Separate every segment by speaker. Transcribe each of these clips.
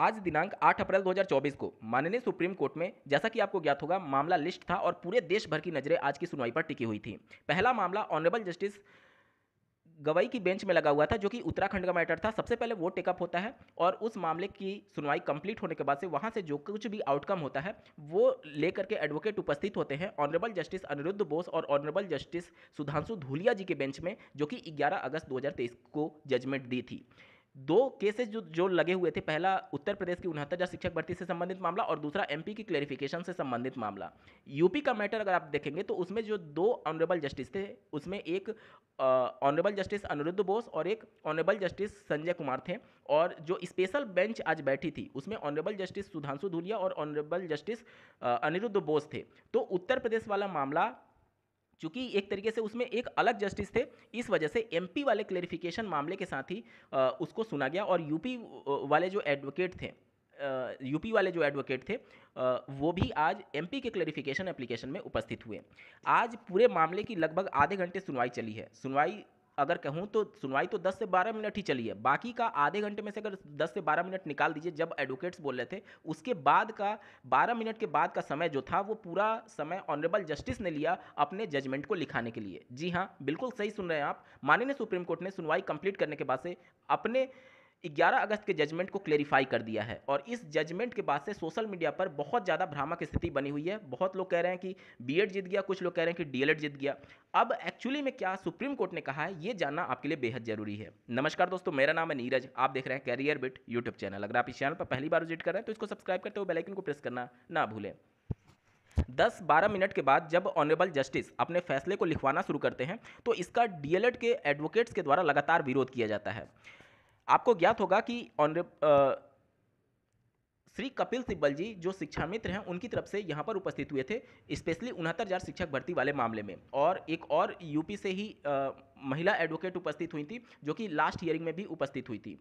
Speaker 1: आज दिनांक 8 अप्रैल 2024 को माननीय सुप्रीम कोर्ट में जैसा कि आपको ज्ञात होगा मामला लिस्ट था और पूरे देश भर की नजरें आज की सुनवाई पर टिकी हुई थी पहला मामला ऑनरेबल जस्टिस गवाई की बेंच में लगा हुआ था जो कि उत्तराखंड का मैटर था सबसे पहले वो टेकअप होता है और उस मामले की सुनवाई कंप्लीट होने के बाद से वहाँ से जो कुछ भी आउटकम होता है वो लेकर के एडवोकेट उपस्थित होते हैं ऑनरेबल जस्टिस अनिरुद्ध बोस और ऑनरेबल जस्टिस सुधांशु धूलिया जी के बेंच में जो कि ग्यारह अगस्त 2023 को जजमेंट दी थी दो केसेस जो जो लगे हुए थे पहला उत्तर प्रदेश की उनहत्तर हजार शिक्षक भर्ती से संबंधित मामला और दूसरा एमपी की क्लेरिफिकेशन से संबंधित मामला यूपी का मैटर अगर आप देखेंगे तो उसमें जो दो ऑनरेबल जस्टिस थे उसमें एक ऑनरेबल जस्टिस अनिरुद्ध बोस और एक ऑनरेबल जस्टिस संजय कुमार थे और जो स्पेशल बेंच आज बैठी थी उसमें ऑनरेबल जस्टिस सुधांशु धुलिया और ऑनरेबल जस्टिस अनिरुद्ध बोस थे तो उत्तर प्रदेश वाला मामला चूंकि एक तरीके से उसमें एक अलग जस्टिस थे इस वजह से एमपी वाले क्लेरिफिकेशन मामले के साथ ही उसको सुना गया और यूपी वाले जो एडवोकेट थे यूपी वाले जो एडवोकेट थे वो भी आज एमपी के क्लेरिफिकेशन एप्लीकेशन में उपस्थित हुए आज पूरे मामले की लगभग आधे घंटे सुनवाई चली है सुनवाई अगर कहूँ तो सुनवाई तो 10 से 12 मिनट ही चली है बाकी का आधे घंटे में से अगर 10 से 12 मिनट निकाल दीजिए जब एडवोकेट्स बोल रहे थे उसके बाद का 12 मिनट के बाद का समय जो था वो पूरा समय ऑनरेबल जस्टिस ने लिया अपने जजमेंट को लिखाने के लिए जी हाँ बिल्कुल सही सुन रहे हैं आप माननीय सुप्रीम कोर्ट ने सुनवाई कंप्लीट करने के बाद से अपने 11 अगस्त के जजमेंट को क्लेरिफाई कर दिया है और इस जजमेंट के बाद से सोशल मीडिया पर बहुत ज़्यादा भ्रामक स्थिति बनी हुई है बहुत लोग कह रहे हैं कि बीएड जीत गया कुछ लोग कह रहे हैं कि डीएलएड जीत गया अब एक्चुअली में क्या सुप्रीम कोर्ट ने कहा है ये जानना आपके लिए बेहद जरूरी है नमस्कार दोस्तों मेरा नाम है नीरज आप देख रहे हैं कैरियर बिट यूट्यूब चैनल अगर आप इस चैनल पर पहली बार विजिट कर रहे हैं तो इसको सब्सक्राइब करते हुए बेलाइकन को प्रेस करना ना भूलें दस बारह मिनट के बाद जब ऑनरेबल जस्टिस अपने फैसले को लिखवाना शुरू करते हैं तो इसका डीएलएड के एडवोकेट्स के द्वारा लगातार विरोध किया जाता है आपको ज्ञात होगा कि ऑनरेब श्री कपिल सिब्बल जी जो शिक्षा मित्र हैं उनकी तरफ से यहाँ पर उपस्थित हुए थे स्पेशली उनहत्तर हज़ार शिक्षक भर्ती वाले मामले में और एक और यूपी से ही आ, महिला एडवोकेट उपस्थित हुई थी जो कि लास्ट हियरिंग में भी उपस्थित हुई थी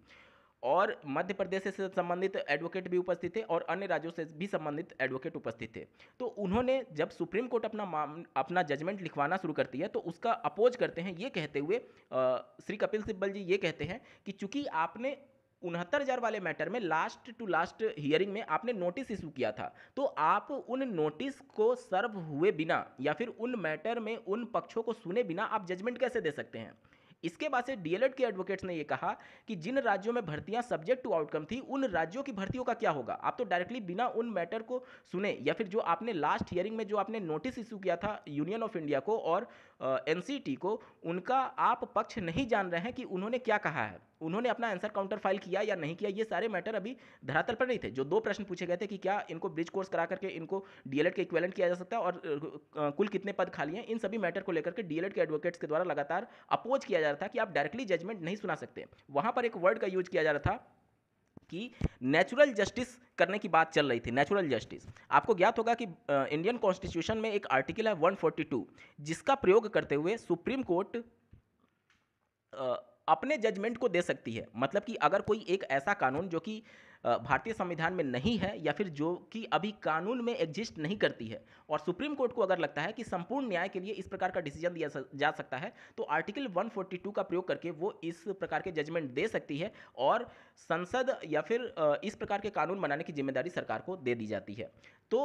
Speaker 1: और मध्य प्रदेश से संबंधित एडवोकेट भी उपस्थित थे और अन्य राज्यों से भी संबंधित एडवोकेट उपस्थित थे तो उन्होंने जब सुप्रीम कोर्ट अपना अपना जजमेंट लिखवाना शुरू करती है तो उसका अपोज करते हैं ये कहते हुए श्री कपिल सिब्बल जी ये कहते हैं कि चूंकि आपने उनहत्तर हज़ार वाले मैटर में लास्ट टू लास्ट हियरिंग में आपने नोटिस इशू किया था तो आप उन नोटिस को सर्व हुए बिना या फिर उन मैटर में उन पक्षों को सुने बिना आप जजमेंट कैसे दे सकते हैं इसके बाद से डीएलएड के एडवोकेट्स ने यह कहा कि जिन राज्यों में भर्तियां सब्जेक्ट टू आउटकम थी उन राज्यों की भर्तियों का क्या होगा आप तो डायरेक्टली बिना उन मैटर को सुने या फिर जो आपने लास्ट हियरिंग में जो आपने नोटिस इशू किया था यूनियन ऑफ इंडिया को और एनसीटी को उनका आप पक्ष नहीं जान रहे हैं कि उन्होंने क्या कहा है उन्होंने अपना आंसर काउंटर फाइल किया या नहीं किया ये सारे मैटर अभी धरातल पर नहीं थे जो दो प्रश्न पूछे गए थे कि क्या इनको ब्रिज कोर्स करा करके इनको डीएलएड के इक्वेलेंट किया जा सकता है और कुल कितने पद खाली हैं इन सभी मैटर को लेकर के डीएलएड के एडवोकेट्स के द्वारा लगातार अपोज किया जा रहा था कि आप डायरेक्टली जजमेंट नहीं सुना सकते वहाँ पर एक वर्ड का यूज किया जा रहा था कि नेचुरल जस्टिस करने की बात चल रही थी नेचुरल जस्टिस आपको ज्ञात होगा कि इंडियन कॉन्स्टिट्यूशन में एक आर्टिकल है 142 जिसका प्रयोग करते हुए सुप्रीम कोर्ट अपने जजमेंट को दे सकती है मतलब कि अगर कोई एक ऐसा कानून जो कि भारतीय संविधान में नहीं है या फिर जो कि अभी कानून में एग्जिस्ट नहीं करती है और सुप्रीम कोर्ट को अगर लगता है कि संपूर्ण न्याय के लिए इस प्रकार का डिसीजन दिया जा सकता है तो आर्टिकल 142 का प्रयोग करके वो इस प्रकार के जजमेंट दे सकती है और संसद या फिर इस प्रकार के कानून बनाने की जिम्मेदारी सरकार को दे दी जाती है तो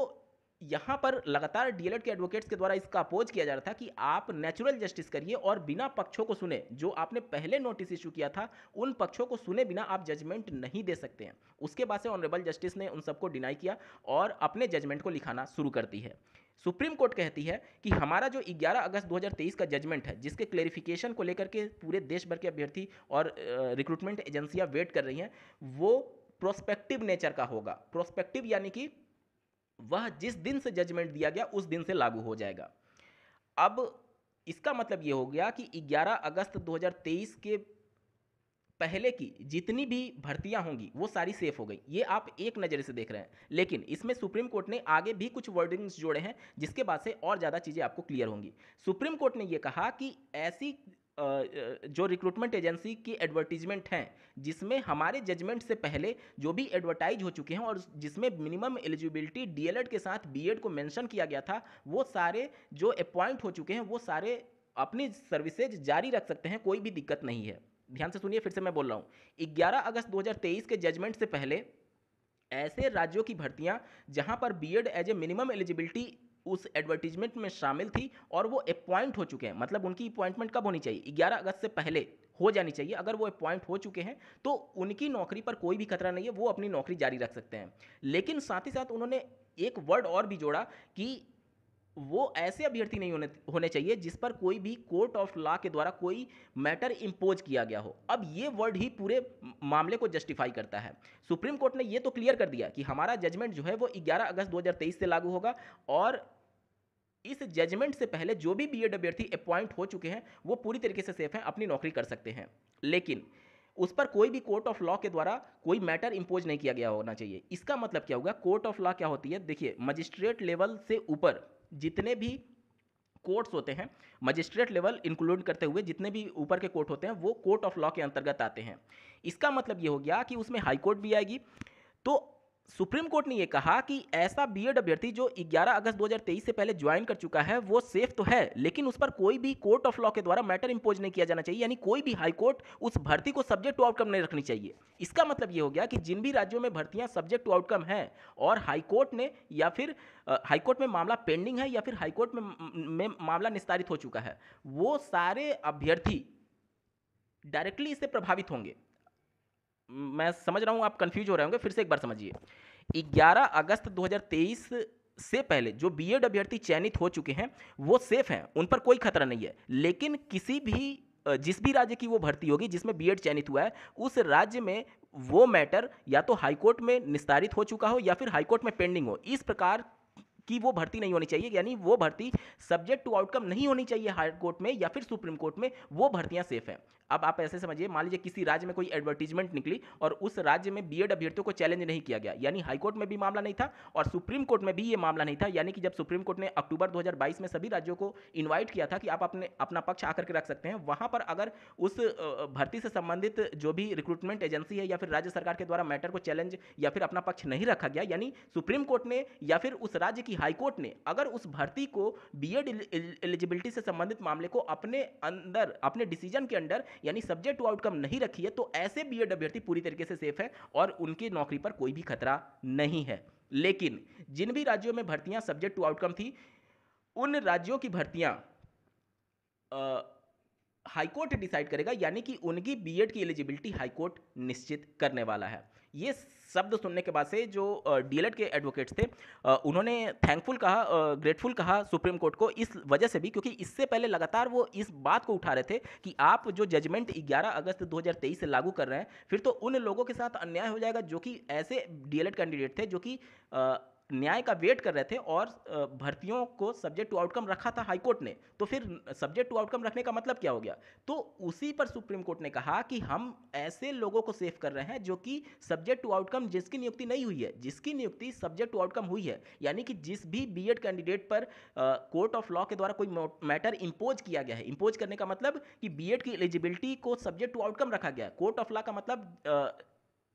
Speaker 1: यहाँ पर लगातार डीएलएड के एडवोकेट्स के द्वारा इसका अपोज किया जा रहा था कि आप नेचुरल जस्टिस करिए और बिना पक्षों को सुने जो आपने पहले नोटिस इशू किया था उन पक्षों को सुने बिना आप जजमेंट नहीं दे सकते हैं उसके बाद से ऑनरेबल जस्टिस ने उन सबको डिनाई किया और अपने जजमेंट को लिखाना शुरू करती है सुप्रीम कोर्ट कहती है कि हमारा जो 11 अगस्त 2023 का जजमेंट है जिसके क्लेरिफिकेशन को लेकर के पूरे देश भर के अभ्यर्थी और रिक्रूटमेंट एजेंसियां वेट कर रही हैं वो प्रोस्पेक्टिव नेचर का होगा प्रोस्पेक्टिव यानी कि वह जिस दिन से जजमेंट दिया गया उस दिन से लागू हो जाएगा अब इसका मतलब ये हो गया कि 11 अगस्त 2023 के पहले की जितनी भी भर्तियां होंगी वो सारी सेफ हो गई ये आप एक नज़र से देख रहे हैं लेकिन इसमें सुप्रीम कोर्ट ने आगे भी कुछ वर्डिंग्स जोड़े हैं जिसके बाद से और ज़्यादा चीज़ें आपको क्लियर होंगी सुप्रीम कोर्ट ने ये कहा कि ऐसी जो रिक्रूटमेंट एजेंसी की एडवर्टीजमेंट हैं जिसमें हमारे जजमेंट से पहले जो भी एडवर्टाइज हो चुके हैं और जिसमें मिनिमम एलिजिबिलिटी डीएलएड के साथ बीएड को मेंशन किया गया था वो सारे जो अपॉइंट हो चुके हैं वो सारे अपनी सर्विसेज जारी रख सकते हैं कोई भी दिक्कत नहीं है ध्यान से सुनिए फिर से मैं बोल रहा हूँ ग्यारह अगस्त 2023 के जजमेंट से पहले ऐसे राज्यों की भर्तियाँ जहाँ पर B Ed as a minimum eligibility उस एडवर्टीजमेंट में शामिल थी और वो अपॉइंट हो चुके हैं मतलब उनकी अपॉइंटमेंट कब होनी चाहिए ग्यारह अगस्त से पहले हो जानी चाहिए अगर वो अपॉइंट हो चुके हैं तो उनकी नौकरी पर कोई भी खतरा नहीं है वो अपनी नौकरी जारी रख सकते हैं लेकिन साथ ही साथ उन्होंने एक वर्ड और भी जोड़ा कि वो ऐसे अभ्यर्थी नहीं होने होने चाहिए जिस पर कोई भी कोर्ट ऑफ लॉ के द्वारा कोई मैटर इम्पोज किया गया हो अब ये वर्ड ही पूरे मामले को जस्टिफाई करता है सुप्रीम कोर्ट ने ये तो क्लियर कर दिया कि हमारा जजमेंट जो है वो 11 अगस्त 2023 से लागू होगा और इस जजमेंट से पहले जो भी बी अभ्यर्थी अपॉइंट हो चुके हैं वो पूरी तरीके से सेफ हैं अपनी नौकरी कर सकते हैं लेकिन उस पर कोई भी कोर्ट ऑफ लॉ के द्वारा कोई मैटर इंपोज नहीं किया गया होना चाहिए इसका मतलब क्या होगा कोर्ट ऑफ लॉ क्या होती है देखिए मजिस्ट्रेट लेवल से ऊपर जितने भी कोर्ट्स होते हैं मजिस्ट्रेट लेवल इंक्लूड करते हुए जितने भी ऊपर के कोर्ट होते हैं वो कोर्ट ऑफ लॉ के अंतर्गत आते हैं इसका मतलब ये हो गया कि उसमें हाई कोर्ट भी आएगी तो सुप्रीम कोर्ट ने यह कहा कि ऐसा बीएड अभ्यर्थी जो 11 अगस्त 2023 से पहले ज्वाइन कर चुका है वो सेफ तो है लेकिन उस पर कोई भी कोर्ट ऑफ लॉ के द्वारा मैटर इंपोज नहीं किया जाना चाहिए यानी कोई भी हाई कोर्ट उस भर्ती को सब्जेक्ट टू आउटकम नहीं रखनी चाहिए इसका मतलब ये हो गया कि जिन भी राज्यों में भर्तियां सब्जेक्ट टू आउटकम हैं और हाईकोर्ट ने या फिर हाईकोर्ट में मामला पेंडिंग है या फिर हाईकोर्ट में, में मामला निस्तारित हो चुका है वो सारे अभ्यर्थी डायरेक्टली इससे प्रभावित होंगे मैं समझ रहा हूँ आप कन्फ्यूज हो रहे होंगे फिर से एक बार समझिए ग्यारह अगस्त 2023 से पहले जो एड अभ्यर्थी चयनित हो चुके हैं वो सेफ हैं उन पर कोई खतरा नहीं है लेकिन किसी भी जिस भी राज्य की वो भर्ती होगी जिसमें बीएड चयनित हुआ है उस राज्य में वो मैटर या तो हाईकोर्ट में निस्तारित हो चुका हो या फिर हाईकोर्ट में पेंडिंग हो इस प्रकार कि वो भर्ती नहीं होनी चाहिए यानी वो भर्ती सब्जेक्ट टू आउटकम नहीं होनी चाहिए हाई कोर्ट में या फिर सुप्रीम कोर्ट में वो भर्तियां सेफ हैं अब आप ऐसे समझिए मान लीजिए किसी राज्य में कोई एडवर्टीजमेंट निकली और उस राज्य में बीएड अभ्यर्थियों को चैलेंज नहीं किया गया यानी हाईकोर्ट में भी मामला नहीं था और सुप्रीम कोर्ट में भी ये मामला नहीं था यानी कि जब सुप्रीम कोर्ट ने अक्टूबर 2022 में सभी राज्यों को इन्वाइट किया था कि आप अपने अपना पक्ष आकर के रख सकते हैं वहाँ पर अगर उस भर्ती से संबंधित जो भी रिक्रूटमेंट एजेंसी है या फिर राज्य सरकार के द्वारा मैटर को चैलेंज या फिर अपना पक्ष नहीं रखा गया यानी सुप्रीम कोर्ट ने या फिर उस राज्य की हाईकोर्ट ने अगर उस भर्ती को एड एलिजिबिलिटी से संबंधित मामले को अपने अंदर अपने डिसीजन के अंडर यानी सब्जेक्ट टू आउटकम नहीं रखी है तो ऐसे बीएड अभ्यर्थी पूरी तरीके से सेफ है और उनकी नौकरी पर कोई भी खतरा नहीं है लेकिन जिन भी राज्यों में भर्तियां सब्जेक्ट टू आउटकम थी उन राज्यों की भर्तियां हाईकोर्ट डिसाइड करेगा यानी कि उनकी बी की एलिजिबिलिटी हाईकोर्ट निश्चित करने वाला है ये शब्द सुनने के बाद से जो डीएलएड के एडवोकेट्स थे उन्होंने थैंकफुल कहा ग्रेटफुल कहा सुप्रीम कोर्ट को इस वजह से भी क्योंकि इससे पहले लगातार वो इस बात को उठा रहे थे कि आप जो जजमेंट 11 अगस्त 2023 से लागू कर रहे हैं फिर तो उन लोगों के साथ अन्याय हो जाएगा जो कि ऐसे डीएलएड कैंडिडेट थे जो कि न्याय का वेट कर रहे थे और भर्तियों को सब्जेक्ट टू आउटकम रखा था हाईकोर्ट ने तो फिर सब्जेक्ट टू आउटकम रखने का मतलब क्या हो गया तो उसी पर सुप्रीम कोर्ट ने कहा कि हम ऐसे लोगों को सेफ कर रहे हैं जो कि सब्जेक्ट टू आउटकम जिसकी नियुक्ति नहीं हुई है जिसकी नियुक्ति सब्जेक्ट टू आउटकम हुई है यानी कि जिस भी बी कैंडिडेट पर कोर्ट ऑफ लॉ के द्वारा कोई मैटर इम्पोज किया गया है इम्पोज करने का मतलब कि बी की एलिजिबिलिटी को सब्जेक्ट टू आउटकम रखा गया है कोर्ट ऑफ लॉ का मतलब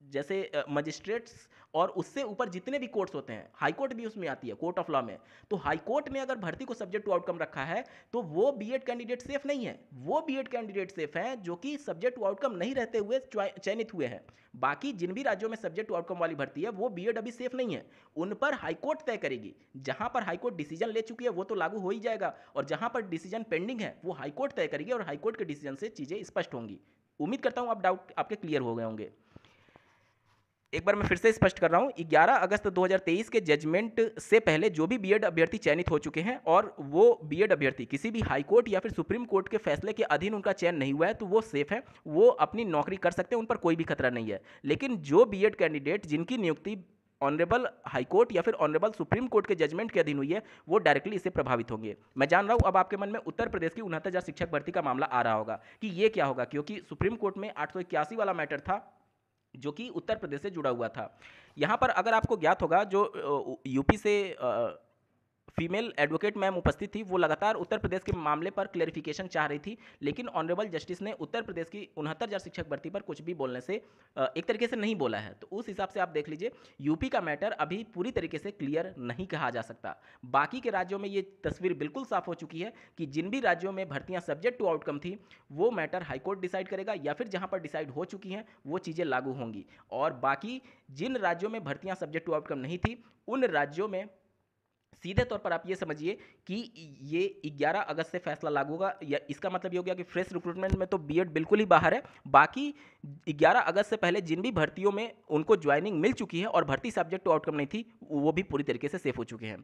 Speaker 1: जैसे मजिस्ट्रेट्स और उससे ऊपर जितने भी कोर्ट्स होते हैं हाई कोर्ट भी उसमें आती है कोर्ट ऑफ लॉ में तो हाई कोर्ट में अगर भर्ती को सब्जेक्ट टू आउटकम रखा है तो वो बीएड कैंडिडेट सेफ नहीं है वो बीएड कैंडिडेट सेफ हैं जो कि सब्जेक्ट टू आउटकम नहीं रहते हुए चयनित हुए हैं बाकी जिन भी राज्यों में सब्जेक्ट टू आउटकम वाली भर्ती है वो बी अभी सेफ नहीं है उन पर हाईकोर्ट तय करेगी जहाँ पर हाईकोर्ट डिसीजन ले चुकी है वो तो लागू हो ही जाएगा और जहाँ पर डिसीजन पेंडिंग है वो हाईकोर्ट तय करेगी और हाईकोर्ट के डिसीजन से चीज़ें स्पष्ट होंगी उम्मीद करता हूँ आप डाउट आपके क्लियर हो गए होंगे एक बार मैं फिर से स्पष्ट कर रहा हूँ 11 अगस्त 2023 के जजमेंट से पहले जो भी बीएड अभ्यर्थी चयनित हो चुके हैं और वो बीएड अभ्यर्थी किसी भी हाई कोर्ट या फिर सुप्रीम कोर्ट के फैसले के अधीन उनका चयन नहीं हुआ है तो वो सेफ है वो अपनी नौकरी कर सकते हैं उन पर कोई भी खतरा नहीं है लेकिन जो बी कैंडिडेट जिनकी नियुक्ति ऑनरेबल हाईकोर्ट या फिर ऑनरेबल सुप्रीम कोर्ट के जजमेंट के अधीन हुई है वो डायरेक्टली इससे प्रभावित होंगे मैं जान रहा हूँ अब आपके मन में उत्तर प्रदेश की उनहत्तर शिक्षक भर्ती का मामला आ रहा होगा कि ये क्या होगा क्योंकि सुप्रीम कोर्ट में आठ वाला मैटर था जो कि उत्तर प्रदेश से जुड़ा हुआ था यहाँ पर अगर आपको ज्ञात होगा जो यूपी से फीमेल एडवोकेट मैम उपस्थित थी वो लगातार उत्तर प्रदेश के मामले पर क्लेरिफिकेशन चाह रही थी लेकिन ऑनरेबल जस्टिस ने उत्तर प्रदेश की उनहत्तर हजार शिक्षक भर्ती पर कुछ भी बोलने से एक तरीके से नहीं बोला है तो उस हिसाब से आप देख लीजिए यूपी का मैटर अभी पूरी तरीके से क्लियर नहीं कहा जा सकता बाकी के राज्यों में ये तस्वीर बिल्कुल साफ हो चुकी है कि जिन भी राज्यों में भर्तियाँ सब्जेक्ट टू आउटकम थी वो मैटर हाईकोर्ट डिसाइड करेगा या फिर जहाँ पर डिसाइड हो चुकी हैं वो चीज़ें लागू होंगी और बाकी जिन राज्यों में भर्तियाँ सब्जेक्ट टू आउटकम नहीं थी उन राज्यों में सीधे तौर पर आप ये समझिए कि ये 11 अगस्त से फैसला लागू होगा या इसका मतलब ये हो गया कि फ्रेश रिक्रूटमेंट में तो बीएड बिल्कुल ही बाहर है बाकी 11 अगस्त से पहले जिन भी भर्तियों में उनको ज्वाइनिंग मिल चुकी है और भर्ती सब्जेक्ट टू आउटकम नहीं थी वो भी पूरी तरीके से सेफ हो चुके हैं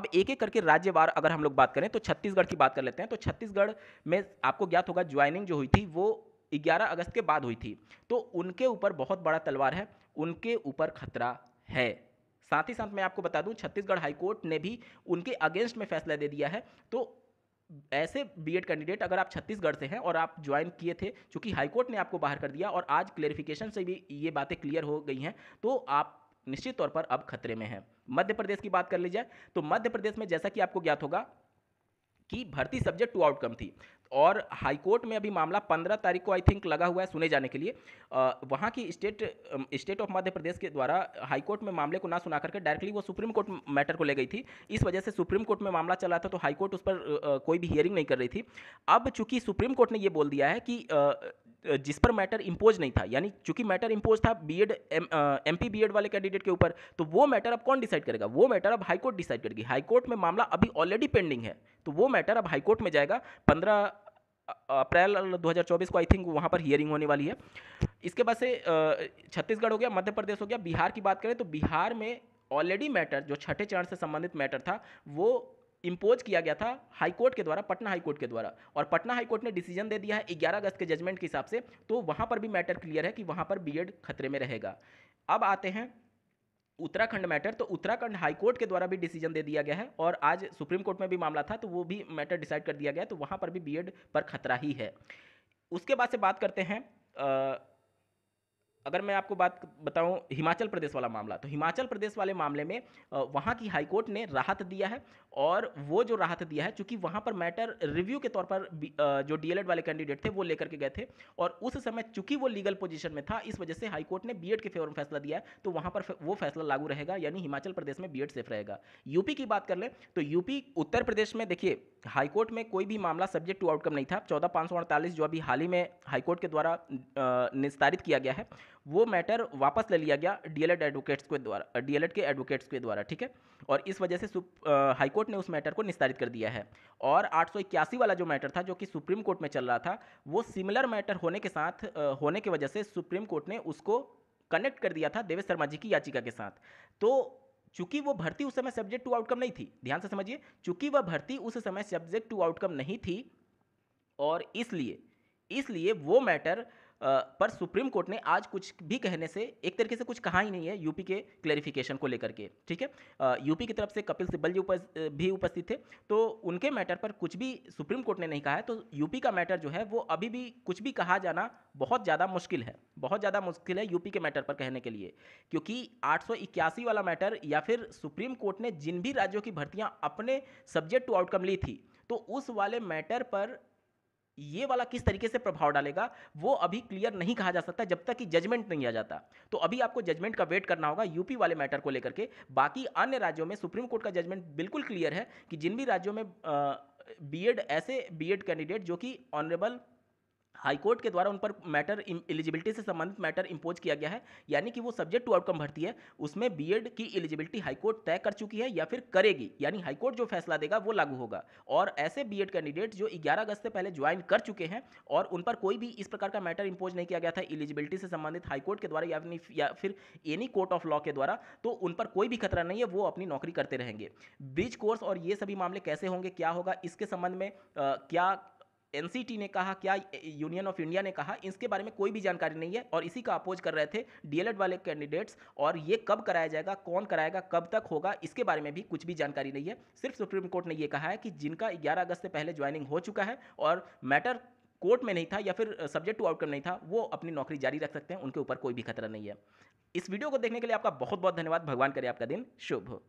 Speaker 1: अब एक एक करके राज्यवार अगर हम लोग बात करें तो छत्तीसगढ़ की बात कर लेते हैं तो छत्तीसगढ़ में आपको ज्ञात होगा ज्वाइनिंग जो हुई थी वो 11 अगस्त के बाद हुई थी तो उनके ऊपर बहुत बड़ा तलवार है उनके ऊपर खतरा है साथ ही साथ मैं आपको बता दूं छत्तीसगढ़ हाईकोर्ट ने भी उनके अगेंस्ट में फैसला दे दिया है तो ऐसे एड कैंडिडेट अगर आप छत्तीसगढ़ से हैं और आप ज्वाइन किए थे चूँकि हाईकोर्ट ने आपको बाहर कर दिया और आज क्लेरिफिकेशन से भी ये बातें क्लियर हो गई हैं तो आप निश्चित तौर पर अब खतरे में हैं मध्य प्रदेश की बात कर ली जाए तो मध्य प्रदेश में जैसा कि आपको ज्ञात होगा कि भर्ती सब्जेक्ट टू आउटकम थी और हाईकोर्ट में अभी मामला पंद्रह तारीख को आई थिंक लगा हुआ है सुने जाने के लिए वहाँ की state state of Madhya Pradesh के द्वारा हाईकोर्ट में मामले को ना सुना करके डायरेक्टली वो सुप्रीम कोर्ट मैटर को ले गई थी इस वजह से सुप्रीम कोर्ट में मामला चला था तो हाई कोर्ट उस पर कोई भी हियरिंग नहीं कर रही थी अब चूंकि सुप्रीम कोर्ट ने ये बोल दिया है कि जिस पर मैटर इम्पोज नहीं था यानी चूंकि मैटर इम्पोज था B Ed M P B Ed वाले कैंडिडेट के ऊपर तो वो मैटर अब कौन डिसाइड करेगा वो मैटर अब हाईकोर्ट डिसाइड करेगी हाईकोर्ट में मामला अभी ऑलरेडी पेंडिंग है तो वो मैटर अब हाईकोर्ट में जाएगा पंद्रह अप्रैल 2024 को आई थिंक वहाँ पर हियरिंग होने वाली है इसके बाद से छत्तीसगढ़ हो गया मध्य प्रदेश हो गया बिहार की बात करें तो बिहार में ऑलरेडी मैटर जो छठे चरण से संबंधित मैटर था वो इम्पोज किया गया था हाईकोर्ट के द्वारा पटना हाईकोर्ट के द्वारा और पटना हाईकोर्ट ने डिसीजन दे दिया है ग्यारह अगस्त के जजमेंट के हिसाब से तो वहाँ पर भी मैटर क्लियर है कि वहाँ पर बीएड खतरे में रहेगा अब आते हैं उत्तराखंड मैटर तो उत्तराखंड हाईकोर्ट के द्वारा भी डिसीजन दे दिया गया है और आज सुप्रीम कोर्ट में भी मामला था तो वो भी मैटर डिसाइड कर दिया गया तो वहाँ पर भी बी पर खतरा ही है उसके बाद से बात करते हैं आ, अगर मैं आपको बात बताऊं हिमाचल प्रदेश वाला मामला तो हिमाचल प्रदेश वाले मामले में वहाँ की हाईकोर्ट ने राहत दिया है और वो जो राहत दिया है चूंकि वहाँ पर मैटर रिव्यू के तौर पर जो डी वाले कैंडिडेट थे वो लेकर के गए थे और उस समय चूंकि वो लीगल पोजिशन में था इस वजह से हाईकोर्ट ने बी के फेवर में फैसला दिया है तो वहाँ पर वो फैसला लागू रहेगा यानी हिमाचल प्रदेश में बी सेफ रहेगा यूपी की बात कर लें तो यूपी उत्तर प्रदेश में देखिए हाईकोर्ट में कोई भी मामला सब्जेक्ट टू आउटकम नहीं था चौदह पाँच जो अभी हाल ही में हाईकोर्ट के द्वारा निस्तारित किया गया है वो मैटर वापस ले लिया गया डीएलएड एडवोकेट्स के द्वारा डीएलएड के एडवोकेट्स के द्वारा ठीक है और इस वजह से हाईकोर्ट ने उस मैटर को निस्तारित कर दिया है और आठ वाला जो मैटर था जो कि सुप्रीम कोर्ट में चल रहा था वो सिमिलर मैटर होने के साथ होने की वजह से सुप्रीम कोर्ट ने उसको कनेक्ट कर दिया था देवेश शर्मा जी की याचिका के साथ तो चूंकि वो भर्ती उस समय सब्जेक्ट टू आउटकम नहीं थी ध्यान से समझिए चूंकि वह भर्ती उस समय सब्जेक्ट टू आउटकम नहीं थी और इसलिए इसलिए वो मैटर पर सुप्रीम कोर्ट ने आज कुछ भी कहने से एक तरीके से कुछ कहा ही नहीं है यूपी के क्लेरिफिकेशन को लेकर के ठीक है यूपी की तरफ से कपिल सिब्बल जी उपस, भी उपस्थित थे तो उनके मैटर पर कुछ भी सुप्रीम कोर्ट ने नहीं कहा है तो यूपी का मैटर जो है वो अभी भी कुछ भी कहा जाना बहुत ज़्यादा मुश्किल है बहुत ज़्यादा मुश्किल है यूपी के मैटर पर कहने के लिए क्योंकि आठ वाला मैटर या फिर सुप्रीम कोर्ट ने जिन भी राज्यों की भर्तियाँ अपने सब्जेक्ट टू आउटकम ली थी तो उस वाले मैटर पर ये वाला किस तरीके से प्रभाव डालेगा वो अभी क्लियर नहीं कहा जा सकता जब तक कि जजमेंट नहीं आ जाता तो अभी आपको जजमेंट का वेट करना होगा यूपी वाले मैटर को लेकर के बाकी अन्य राज्यों में सुप्रीम कोर्ट का जजमेंट बिल्कुल क्लियर है कि जिन भी राज्यों में बीएड ऐसे बीएड कैंडिडेट जो कि ऑनरेबल हाईकोर्ट के द्वारा उन पर मैटर एलिजिबिलिटी से संबंधित मैटर इम्पोज किया गया है यानी कि वो सब्जेक्ट टू आउटकम भर्ती है उसमें बी की एलिजिबिलिटी हाईकोर्ट तय कर चुकी है या फिर करेगी यानी हाईकोर्ट जो फैसला देगा वो लागू होगा और ऐसे बी कैंडिडेट जो ग्यारह अगस्त से पहले ज्वाइन कर चुके हैं और उन पर कोई भी इस प्रकार का मैटर इम्पोज नहीं किया गया था एलिजिबिलिटी से संबंधित हाईकोर्ट के द्वारा या, या फिर एनी कोर्ट ऑफ लॉ के द्वारा तो उन पर कोई भी खतरा नहीं है वो अपनी नौकरी करते रहेंगे ब्रिज कोर्स और ये सभी मामले कैसे होंगे क्या होगा इसके संबंध में आ, क्या एनसीटी ने कहा क्या यूनियन ऑफ इंडिया ने कहा इसके बारे में कोई भी जानकारी नहीं है और इसी का अपोज कर रहे थे डीएलएड वाले कैंडिडेट्स और ये कब कराया जाएगा कौन कराएगा कब तक होगा इसके बारे में भी कुछ भी जानकारी नहीं है सिर्फ सुप्रीम कोर्ट ने यह कहा है कि जिनका ग्यारह अगस्त से पहले ज्वाइनिंग हो चुका है और मैटर कोर्ट में नहीं था या फिर सब्जेक्ट टू आउटकम नहीं था वो अपनी नौकरी जारी रख सकते हैं उनके ऊपर कोई भी खतरा नहीं है इस वीडियो को देखने के लिए आपका बहुत बहुत धन्यवाद भगवान करे आपका दिन शुभ हो